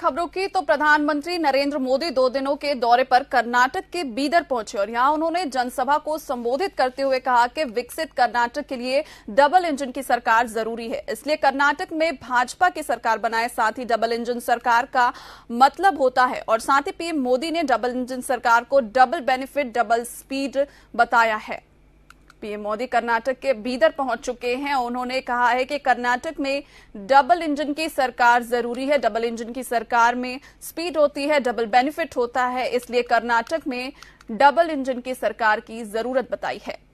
खबरों की तो प्रधानमंत्री नरेंद्र मोदी दो दिनों के दौरे पर कर्नाटक के बीदर पहुंचे और यहां उन्होंने जनसभा को संबोधित करते हुए कहा कि विकसित कर्नाटक के लिए डबल इंजन की सरकार जरूरी है इसलिए कर्नाटक में भाजपा की सरकार बनाए साथ ही डबल इंजन सरकार का मतलब होता है और साथ ही पीएम मोदी ने डबल इंजन सरकार को डबल बेनिफिट डबल स्पीड बताया है पीएम मोदी कर्नाटक के बीदर पहुंच चुके हैं उन्होंने कहा है कि कर्नाटक में डबल इंजन की सरकार जरूरी है डबल इंजन की सरकार में स्पीड होती है डबल बेनिफिट होता है इसलिए कर्नाटक में डबल इंजन की सरकार की जरूरत बताई है